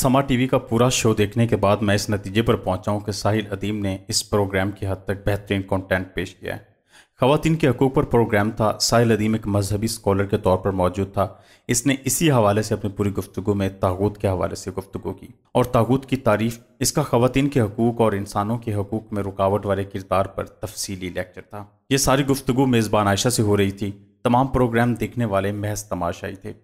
समा टीवी का पूरा शो देखने के बाद मैं इस नतीजे पर पहुंचा हूं कि साहिल अदीम ने इस प्रोग्राम की हद तक बेहतरीन कंटेंट पेश किया है खातन के हकूक पर प्रोग्राम था साहिल अदीम एक मजहबी स्कॉलर के तौर पर मौजूद था इसने इसी हवाले से अपनी पूरी गुफ्तु में तागूत के हवाले से गुफ्तु की और तागूत की तारीफ इसका खातन के हकूक और इंसानों के हकूक में रुकावट वाले किरदार पर तफसीली लेक्चर था ये सारी गुफ्तु मेज़बान आयशा से हो रही थी तमाम प्रोग्राम देखने वाले महज तमाशाई थे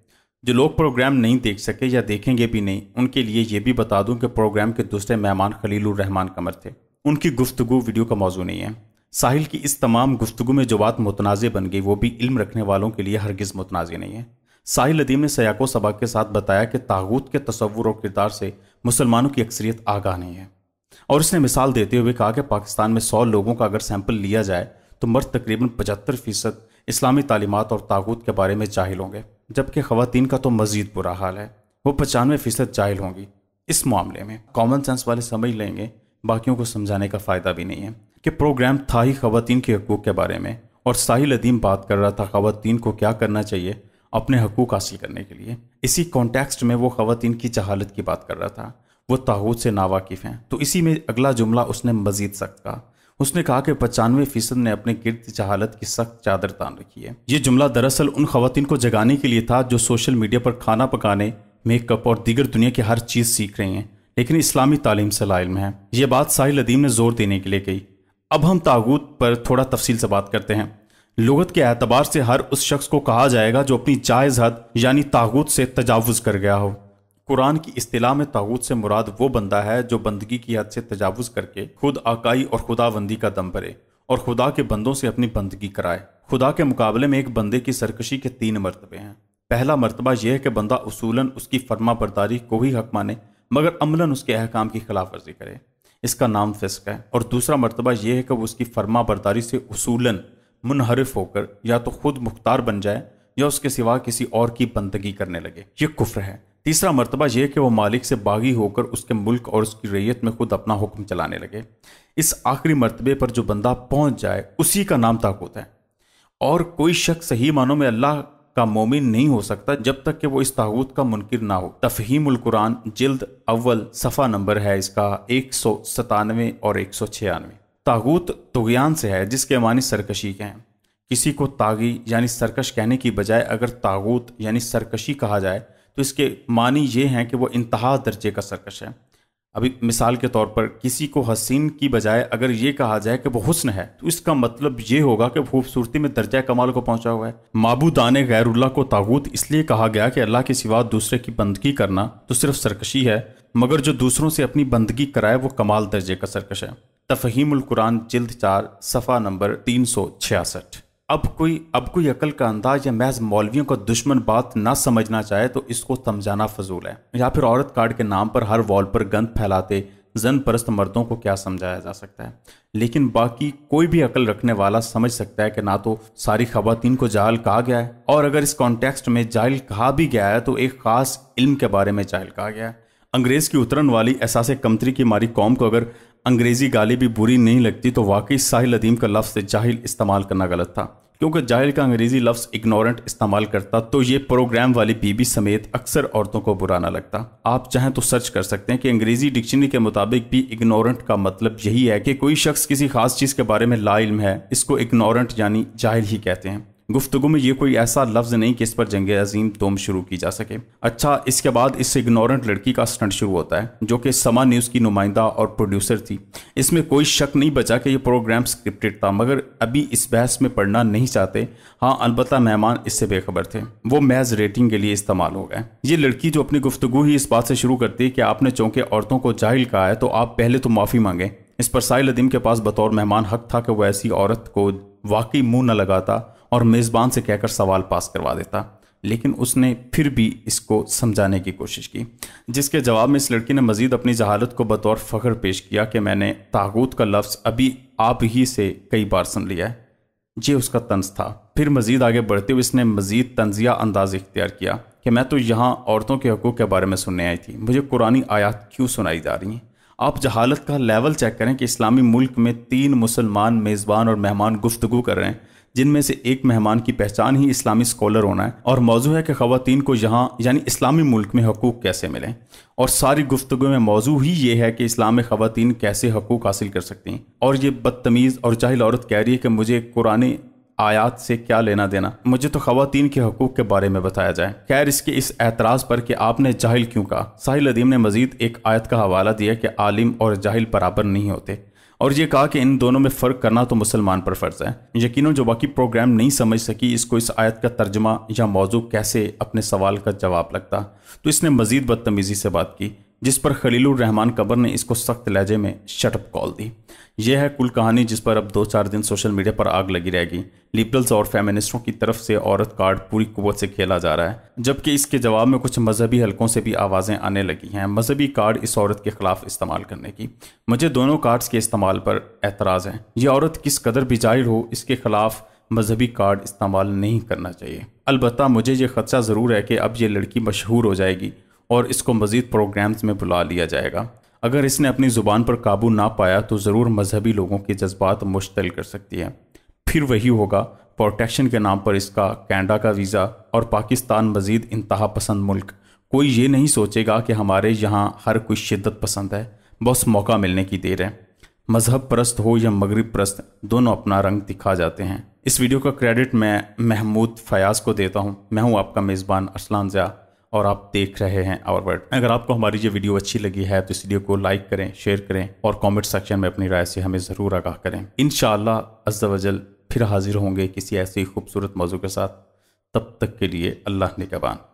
जो लोग प्रोग्राम नहीं देख सके या देखेंगे भी नहीं उनके लिए ये भी बता दूं कि प्रोग्राम के दूसरे मेहमान रहमान कमर थे उनकी गुफ्तु वीडियो का मौजू नहीं है साहिल की इस तमाम गुफ्तु में जो बात मुतनाज़ बन गई वो भी इल्म रखने वालों के लिए हरगिज़ मुतनाज़ नहीं है साहिल अदीम ने सयाको सबा के साथ बताया कि तागूत के तस्वुर और किरदार से मुसलमानों की अक्सरियत आगाह नहीं है और उसने मिसाल देते हुए कहा कि पाकिस्तान में सौ लोगों का अगर सैंपल लिया जाए तो मर्द तकरीबन पचहत्तर फीसद इस्लामी तालीमत और तागूत के बारे में जाहिल होंगे जबकि खातन का तो मज़ीद बुरा हाल है वो पचानवे फ़ीसद जाहिल होंगी इस मामले में कॉमन सेंस वाले समझ लेंगे बाकियों को समझाने का फ़ायदा भी नहीं है कि प्रोग्राम था ही खातन के हकूक़ के बारे में और साहिल अदीम बात कर रहा था खातन को क्या करना चाहिए अपने हकूक़ हासिल करने के लिए इसी कॉन्टेक्स्ट में वो खातन की जहालत की बात कर रहा था वो ताहूत से नावाकिफ़ हैं तो इसी में अगला जुमला उसने मज़ीद सख्त कहा उसने कहा कि पचानवे फीसद ने अपने गिरद जहालत की सख्त चादर तान रखी है ये जुमला दरअसल उन खातन को जगाने के लिए था जो सोशल मीडिया पर खाना पकाने मेकअप और दीगर दुनिया की हर चीज़ सीख रही हैं लेकिन इस्लामी तालीम से लाइम है यह बात साहिल अदीम ने जोर देने के लिए कही अब हम तागूत पर थोड़ा तफसील से बात करते हैं लगत के एतबार से हर उस शख्स को कहा जाएगा जो अपनी जायज़ हद यानी तागूत से तजावज़ कर गया हो कुरान की अतलाह में तागूत से मुराद वो बंदा है जो बंदगी की हद से तजावज़ करके खुद आकाई और खुदाबंदी का दम भरे और खुदा के बंदों से अपनी बंदगी कराए खुदा के मुकाबले में एक बंदे की सरकशी के तीन मरतबे हैं पहला मरतबा यह है कि बंदा उसूलन उसकी फर्मा बरदारी को ही हक माने मगर अमलन उसके अहकाम की खिलाफ वर्जी करे इसका नाम फिस्क है और दूसरा मरतबा यह है कि वह उसकी फर्मा बरदारी से उसूलन मुनहरफ होकर या तो खुद मुख्तार बन जाए या उसके सिवा किसी और की बंदगी करने लगे ये कुफ्र है तीसरा मरतबा यह कि वह मालिक से बागी होकर उसके मुल्क और उसकी रैयत में खुद अपना हुक्म चलाने लगे इस आखिरी मरतबे पर जो बंदा पहुँच जाए उसी का नाम ताक होता है और कोई शख्स सही मानों में अल्लाह का मोमिन नहीं हो सकता जब तक कि वो इस तागूत का मुनकर ना हो तफहीमुल कुरान जिल्द अव्वल सफ़ा नंबर है इसका एक सौ सतानवे और एक सौ छियानवे तागूत तुगयान से है जिसके मानी सरकशी के हैं किसी को तागी यानी सरकश कहने की बजाय अगर तागूत यानी सरकशी कहा जाए तो इसके मानी ये हैं कि वो इंतहा दर्जे का सरकश है अभी मिसाल के तौर पर किसी को हसीन की बजाय अगर ये कहा जाए कि वो हुसन है तो इसका मतलब ये होगा कि खूबसूरती में दर्जा कमाल को पहुंचा हुआ है माबू दान गैरुल्ला को तागूत इसलिए कहा गया कि अल्लाह के सिवा दूसरे की बंदगी करना तो सिर्फ सरकशी है मगर जो दूसरों से अपनी बंदगी कराए वो कमाल दर्जे का सरकश है तफहीमुल कुरान जिल्द चार सफ़ा नंबर तीन सौ छियासठ अब कोई अब कोई अकल का अंदाज या महज मौलवियों का दुश्मन बात ना समझना चाहे तो इसको समझाना फजूल है या फिर औरत कार्ड के नाम पर हर वॉल पर गंद फैलाते जन परस्त मर्दों को क्या समझाया जा सकता है लेकिन बाकी कोई भी अकल रखने वाला समझ सकता है कि ना तो सारी खवतिन को जाहल कहा गया है और अगर इस कॉन्टेक्स्ट में जाहल कहा भी गया है तो एक ख़ास इल्म के बारे में जाहल कहा गया है अंग्रेज़ की उतरन वाली एहसास कमतरी की मारी कौम को अगर अंग्रेज़ी गाली भी बुरी नहीं लगती तो वाकई साहिल अदीम का लफ्ज़ जाहिल इस्तेमाल करना गलत था क्योंकि जाहिल का अंग्रेज़ी लफ्ज़ इग्नोरेंट इस्तेमाल करता तो ये प्रोग्राम वाली बीबी समेत अक्सर औरतों को बुरा ना लगता आप चाहें तो सर्च कर सकते हैं कि अंग्रेज़ी डिक्शनरी के मुताबिक भी इग्नोरेंट का मतलब यही है कि कोई शख्स किसी खास चीज़ के बारे में लाइल है इसको इग्नोरेंट यानी जाहिल ही कहते हैं गुफ्तु में ये कोई ऐसा लफ्ज़ नहीं कि इस पर जंग अजीम तोम शुरू की जा सके अच्छा इसके बाद इस इग्नोरेंट लड़की का स्टंट शुरू होता है जो कि समा न्यूज़ की नुमाइंदा और प्रोड्यूसर थी इसमें कोई शक नहीं बचा कि यह प्रोग्राम स्क्रिप्टेड था मगर अभी इस बहस में पढ़ना नहीं चाहते हाँ अलबत् मेहमान इससे बेखबर थे वो मैज रेटिंग के लिए इस्तेमाल हो गए ये लड़की जो अपनी गुफ्तु ही इस बात से शुरू करती है कि आपने चौंके औरतों को जाहिल कहा है तो आप पहले तो माफ़ी मांगे इस पर साहिल अदीम के पास बतौर मेहमान हक था कि वह ऐसी औरत को वाकई मुंह न लगाता और मेज़बान से कहकर सवाल पास करवा देता लेकिन उसने फिर भी इसको समझाने की कोशिश की जिसके जवाब में इस लड़की ने मज़ीद अपनी जहालत को बतौर फ़ख्र पेश किया कि मैंने तागूत का लफ्ज़ अभी आप ही से कई बार सुन लिया है ये उसका तंज था फिर मज़ीद आगे बढ़ते हुए इसने मज़ीद तंजिया अंदाज इख्तियार किया कि मैं तो यहाँ औरतों के हकूक़ के बारे में सुनने आई थी मुझे कुरानी आयात क्यों सुनाई जा रही हैं आप जहालत का लेवल चेक करें कि इस्लामी मुल्क में तीन मुसलमान मेज़बान और मेहमान गुफ्तु कर रहे हैं जिनमें से एक मेहमान की पहचान ही इस्लामी स्कॉलर होना है और मौजू है कि खातन को यहाँ यानी इस्लामी मुल्क में हकूक़ कैसे मिलें और सारी गुफ्तु में मौजू ही ये है कि इस्लाम में कैसे हकूक़ हासिल कर सकती हैं और ये बदतमीज़ और जाहिल औरत कह रही है कि मुझे कुरान आयात से क्या लेना देना मुझे तो खातन के हकूक के बारे में बताया जाए खैर इसके इस एतराज़ पर कि आपने जाहिल क्यों कहा साहिल अदीम ने मजीद एक आयत का हवाला दिया कि आलिम और जाहिल बराबर नहीं होते और ये कहा कि इन दोनों में फ़र्क करना तो मुसलमान पर फ़र्ज़ है यकीन जो बाकी प्रोग्राम नहीं समझ सकी इसको इस आयत का तर्जमा या मौजू कैसे अपने सवाल का जवाब लगता तो इसने मज़ीद बदतमीज़ी से बात की जिस पर खलील रहमान कबर ने इसको सख्त लहजे में शटअप कॉल दी यह है कुल कहानी जिस पर अब दो चार दिन सोशल मीडिया पर आग लगी रहेगी लिबरल्स और फेमिनिस्टों की तरफ से औरत कार्ड पूरी कुत से खेला जा रहा है जबकि इसके जवाब में कुछ मजहबी हलकों से भी आवाज़ें आने लगी हैं मजहबी कार्ड इस औरत के खिलाफ इस्तेमाल करने की मुझे दोनों कार्ड्स के इस्तेमाल पर एतराज़ हैं ये औरत किस कदर भी जाहिर हो इसके खिलाफ मजहबी कार्ड इस्तेमाल नहीं करना चाहिए अलबत् मुझे ये ख़दशा ज़रूर है कि अब ये लड़की मशहूर हो जाएगी और इसको मज़ीद प्रोग्राम्स में बुला लिया जाएगा अगर इसने अपनी ज़ुबान पर काबू ना पाया तो ज़रूर मजहबी लोगों के जज्बात मुश्तल कर सकती है फिर वही होगा प्रोटेक्शन के नाम पर इसका कैनेडा का वीज़ा और पाकिस्तान मज़ीद इंतहा पसंद मुल्क कोई ये नहीं सोचेगा कि हमारे यहाँ हर कोई शिद्दत पसंद है बस मौका मिलने की देर है मज़हब परस्त हो या मगरब परस्त दोनों अपना रंग दिखा जाते हैं इस वीडियो का क्रेडिट मैं महमूद फयाज को देता हूँ मैं हूँ आपका मेज़बान असलान ज्या और आप देख रहे हैं आवर वर्ल्ड अगर आपको हमारी ये वीडियो अच्छी लगी है तो इस वीडियो को लाइक करें शेयर करें और कमेंट सेक्शन में अपनी राय से हमें ज़रूर आगाह करें इन शजल फिर हाजिर होंगे किसी ऐसे खूबसूरत मौजू के साथ तब तक के लिए अल्लाह ने कबान